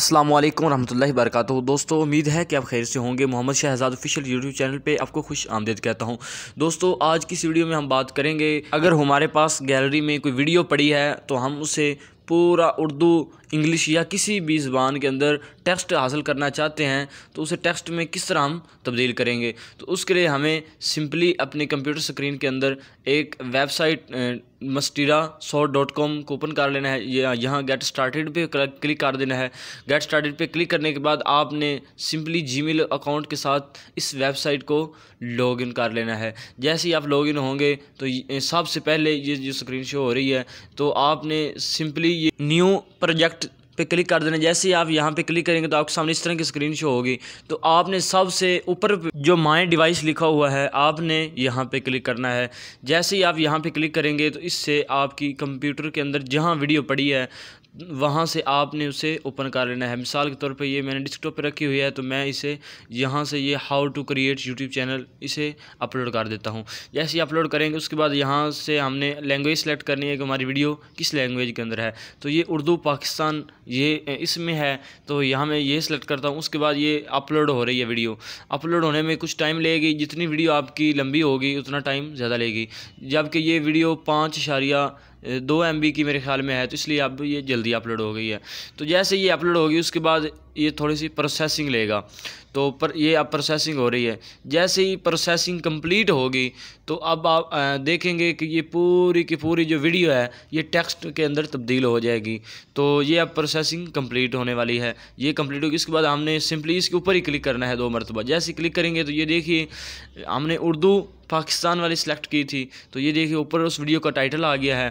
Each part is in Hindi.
असलम वरहमल वरक दोस्तों उम्मीद है कि आप खैर से होंगे Mohammad Shahzad official YouTube channel पे आपको खुश आमदेद कहता हूँ दोस्तों आज की इस वीडियो में हम बात करेंगे अगर हमारे पास गैलरी में कोई वीडियो पड़ी है तो हम उसे पूरा उर्दू इंग्लिश या किसी भी ज़बान के अंदर टेक्स्ट हासिल करना चाहते हैं तो उसे टेक्स्ट में किस तरह हम तब्दील करेंगे तो उसके लिए हमें सिंपली अपने कंप्यूटर स्क्रीन के अंदर एक वेबसाइट मस्टिरा शॉट डॉट कॉम कूपन कर लेना है यह यहाँ गेट स्टार्टेड पे क्लिक कर देना है गेट स्टार्टेड पे क्लिक करने के बाद आपने सिंपली जीमेल अकाउंट के साथ इस वेबसाइट को लॉगिन कर लेना है जैसे ही आप लॉगिन होंगे तो सबसे पहले ये जो स्क्रीन शो हो रही है तो आपने सिंपली ये न्यू प्रोजेक्ट पे क्लिक कर देना जैसे ही आप यहाँ पे क्लिक करेंगे तो आपके सामने इस तरह की स्क्रीन शो होगी तो आपने सबसे ऊपर जो माई डिवाइस लिखा हुआ है आपने यहाँ पे क्लिक करना है जैसे ही आप यहाँ पे क्लिक करेंगे तो इससे आपकी कंप्यूटर के अंदर जहाँ वीडियो पड़ी है वहाँ से आपने उसे ओपन कर लेना है मिसाल के तौर पे ये मैंने डिस्कटॉप पे रखी हुई है तो मैं इसे यहाँ से ये how to create YouTube channel इसे अपलोड कर देता हूँ जैसे ही अपलोड करेंगे उसके बाद यहाँ से हमने लैंग्वेज सेलेक्ट करनी है कि हमारी वीडियो किस लैंग्वेज के अंदर है तो ये उर्दू पाकिस्तान ये इसमें है तो यहाँ मैं ये सिलेक्ट करता हूँ उसके बाद ये अपलोड हो रही है वीडियो अपलोड होने में कुछ टाइम लगेगी जितनी वीडियो आपकी लंबी होगी उतना टाइम ज़्यादा लेगी जबकि ये वीडियो पाँच इशारिया दो एम की मेरे ख्याल में है तो इसलिए अब ये जल्दी अपलोड हो गई है तो जैसे ये अपलोड होगी उसके बाद ये थोड़ी सी प्रोसेसिंग लेगा तो पर ये अब प्रोसेसिंग हो रही है जैसे ही प्रोसेसिंग कंप्लीट होगी तो अब आप देखेंगे कि ये पूरी की पूरी जो वीडियो है ये टेक्स्ट के अंदर तब्दील हो जाएगी तो ये अब प्रोसेसिंग कंप्लीट होने वाली है ये कंप्लीट होगी इसके बाद हमने सिंपली इसके ऊपर ही क्लिक करना है दो मरतबा जैसे क्लिक करेंगे तो ये देखिए हमने उर्दू पाकिस्तान वाली सेलेक्ट की थी तो ये देखिए ऊपर उस वीडियो का टाइटल आ गया है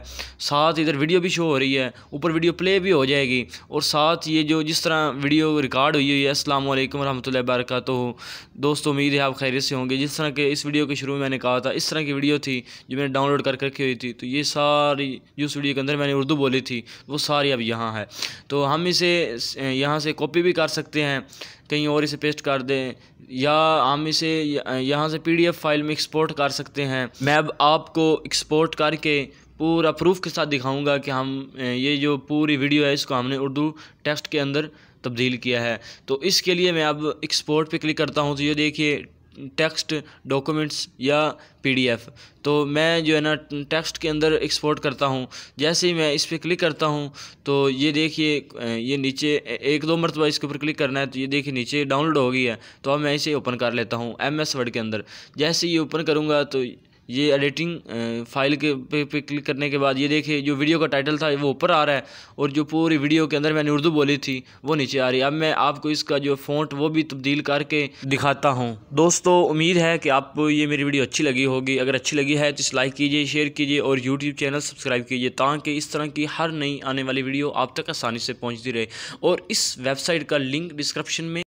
साथ इधर वीडियो भी शो हो रही है ऊपर वीडियो प्ले भी हो जाएगी और साथ ये जो जिस तरह वीडियो रिकॉर्ड हुई हुई है अस्सलाम वालेकुम रहमतुल्लाहि दोस्तों उम्मीद है आप खैरियत से होंगे जिस तरह के इस वीडियो के शुरू में मैंने कहा था इस तरह की वीडियो थी जो मैंने डाउनलोड कर रखी हुई थी तो ये सारी जो उस वीडियो के अंदर मैंने उर्दू बोली थी वो सारी अब यहाँ है तो हम इसे यहाँ से कॉपी भी कर सकते हैं कहीं और इसे पेस्ट कर दें या हम इसे यहाँ से एफ फाइल में एक्सपोर्ट कर सकते हैं मैं अब आपको एक्सपोर्ट करके पूरा प्रूफ के साथ दिखाऊंगा कि हम ये जो पूरी वीडियो है इसको हमने उर्दू टेक्स्ट के अंदर तब्दील किया है तो इसके लिए मैं अब एक्सपोर्ट पे क्लिक करता हूँ तो ये देखिए टेक्स्ट डॉक्यूमेंट्स या पीडीएफ तो मैं जो है ना टेक्स्ट के अंदर एक्सपोर्ट करता हूँ जैसे ही मैं इस पर क्लिक करता हूँ तो ये देखिए ये नीचे एक दो मरतबा इसके ऊपर क्लिक करना है तो ये देखिए नीचे डाउनलोड हो गई है तो अब मैं इसे ओपन कर लेता हूँ एम एस वर्ड के अंदर जैसे ये ओपन करूँगा तो ये एडिटिंग फाइल के पे, पे क्लिक करने के बाद ये देखिए जो वीडियो का टाइटल था वो ऊपर आ रहा है और जो पूरी वीडियो के अंदर मैंने उर्दू बोली थी वो नीचे आ रही है अब मैं आपको इसका जो फ़ॉन्ट वो भी तब्दील करके दिखाता हूँ दोस्तों उम्मीद है कि आपको ये मेरी वीडियो अच्छी लगी होगी अगर अच्छी लगी है तो इस लाइक कीजिए शेयर कीजिए और यूट्यूब चैनल सब्सक्राइब कीजिए ताकि इस तरह की हर नई आने वाली वीडियो आप तक आसानी से पहुँचती रहे और इस वेबसाइट का लिंक डिस्क्रिप्शन में